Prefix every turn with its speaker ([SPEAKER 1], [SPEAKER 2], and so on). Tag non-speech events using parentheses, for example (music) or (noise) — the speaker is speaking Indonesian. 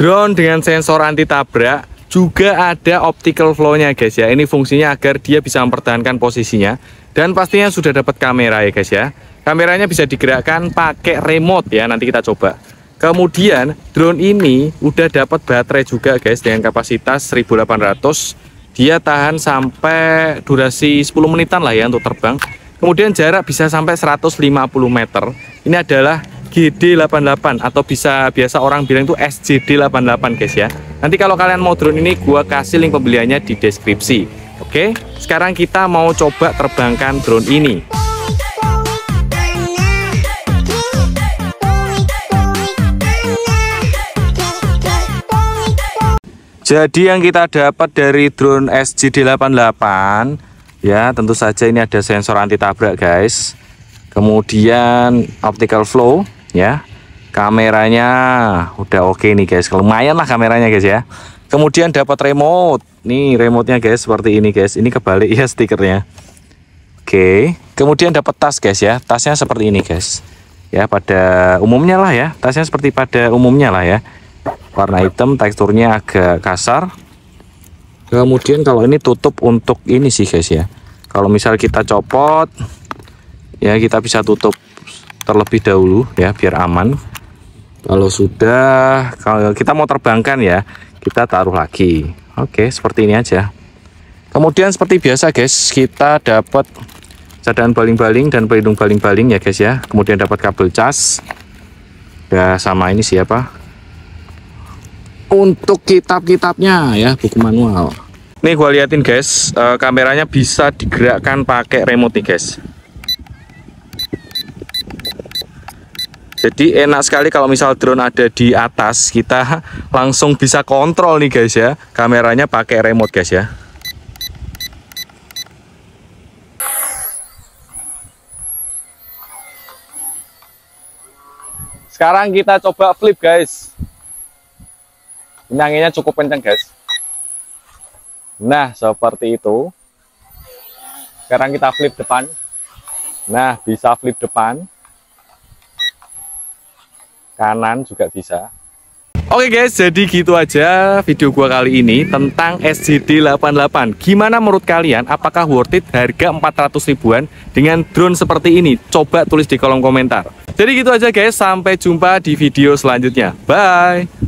[SPEAKER 1] Drone dengan sensor anti tabrak juga ada optical flow-nya guys ya. Ini fungsinya agar dia bisa mempertahankan posisinya dan pastinya sudah dapat kamera ya guys ya. Kameranya bisa digerakkan pakai remote ya, nanti kita coba. Kemudian drone ini udah dapat baterai juga guys dengan kapasitas 1800. Dia tahan sampai durasi 10 menitan lah ya untuk terbang. Kemudian jarak bisa sampai 150 meter. Ini adalah GD88 atau bisa biasa orang bilang itu SJD88 guys ya nanti kalau kalian mau drone ini gua kasih link pembeliannya di deskripsi oke sekarang kita mau coba terbangkan drone ini jadi yang kita dapat dari drone SJD88 ya tentu saja ini ada sensor anti tabrak guys kemudian optical flow ya kameranya udah oke okay nih guys lumayan lah kameranya guys ya kemudian dapat remote nih remotenya guys seperti ini guys ini kebalik (laughs) ya stikernya oke okay. kemudian dapat tas guys ya tasnya seperti ini guys ya pada umumnya lah ya tasnya seperti pada umumnya lah ya warna hitam teksturnya agak kasar kemudian kalau ini tutup untuk ini sih guys ya kalau misal kita copot ya kita bisa tutup terlebih dahulu ya biar aman kalau sudah kalau kita mau terbangkan ya kita taruh lagi oke seperti ini aja kemudian seperti biasa guys kita dapat cadangan baling-baling dan pelindung baling-baling ya guys ya kemudian dapat kabel cas ya sama ini siapa untuk kitab-kitabnya ya buku manual nih gua liatin guys eh, kameranya bisa digerakkan pakai remote nih guys jadi enak sekali kalau misal drone ada di atas kita langsung bisa kontrol nih guys ya kameranya pakai remote guys ya sekarang kita coba flip guys ini anginnya cukup kencang guys nah seperti itu sekarang kita flip depan nah bisa flip depan kanan juga bisa Oke guys, jadi gitu aja video gua kali ini tentang SGD 88. Gimana menurut kalian? Apakah worth it harga 400 ribuan dengan drone seperti ini? Coba tulis di kolom komentar. Jadi gitu aja guys, sampai jumpa di video selanjutnya. Bye.